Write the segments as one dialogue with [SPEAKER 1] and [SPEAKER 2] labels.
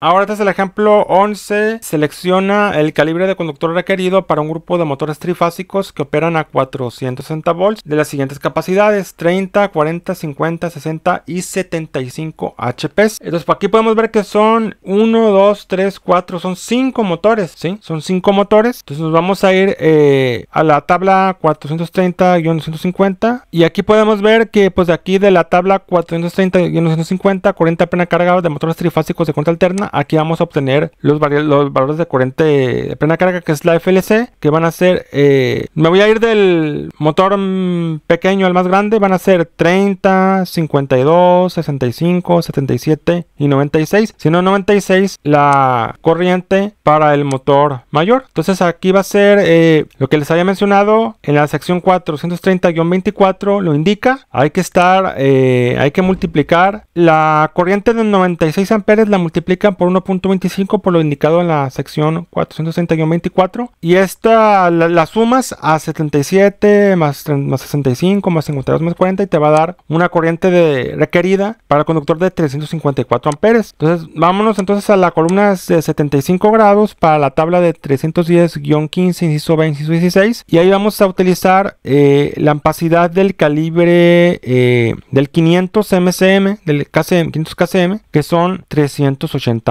[SPEAKER 1] Ahora este es el ejemplo 11. Selecciona el calibre de conductor requerido para un grupo de motores trifásicos que operan a 460 volts de las siguientes capacidades 30, 40, 50, 60 y 75 HP. Entonces aquí podemos ver que son 1, 2, 3, 4, son 5 motores, ¿sí? Son 5 motores. Entonces nos vamos a ir eh, a la tabla 430-150 y aquí podemos ver que pues de aquí de la tabla 430-150 40 apenas cargados de motores trifásicos de cuenta alterna aquí vamos a obtener los, valores de corriente de plena carga, que es la FLC, que van a ser, eh, me voy a ir del motor mm, pequeño al más grande, van a ser 30, 52, 65, 77 y 96, Si no 96 la corriente para el motor mayor. Entonces aquí va a ser eh, lo que les había mencionado en la sección 430-24 lo indica. Hay que estar, eh, hay que multiplicar la corriente de 96 amperes la multiplican por 1.25 por lo indicado en la sección 460 24 Y esta, la, sumas a 77 más, 65 más 52 más 40 y te va a dar una corriente de, requerida para el conductor de 354 amperes. Entonces vámonos entonces a la columna de 75 grados para la tabla de 310-15, inciso 20, 16. Y ahí vamos a utilizar eh, la ampacidad del calibre eh, del 500 MCM, del 500 KCM, que son 380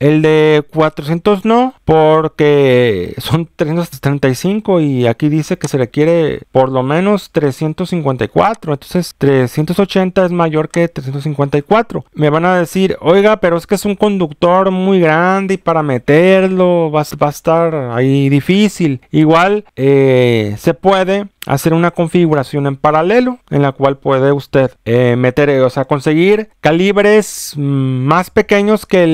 [SPEAKER 1] el de 400 no, porque son 335 y aquí dice que se requiere por lo menos 354. Entonces 380 es mayor que 354. Me van a decir, oiga, pero es que es un conductor muy grande y para meterlo va, a estar ahí difícil. Igual eh, se puede hacer una configuración en paralelo en la cual puede usted eh, meter, eh, o sea, conseguir calibres mm, más pequeños que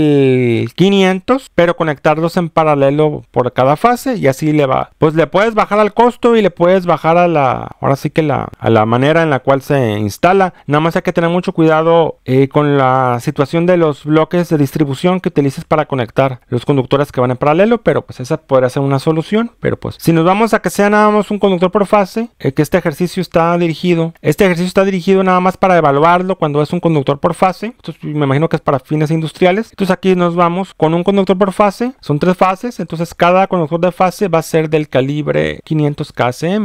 [SPEAKER 1] el 500, pero conectarlos en paralelo por cada fase y así le va. Pues le puedes bajar al costo y le puedes bajar a la, ahora sí que la, manera en la cual se instala. Nada más hay que tener mucho cuidado eh, con la situación de los bloques de distribución que utilices para conectar los conductores que van en paralelo, pero pues esa podría ser una solución. Pero pues si nos vamos a que sea nada más un conductor por fase, eh, que este ejercicio está dirigido, este ejercicio está dirigido nada más para evaluarlo cuando es un conductor por fase, entonces me imagino que es para fines industriales, entonces aquí nos vamos con un conductor por fase, son tres fases, entonces cada conductor de fase va a ser del calibre 500 KCM.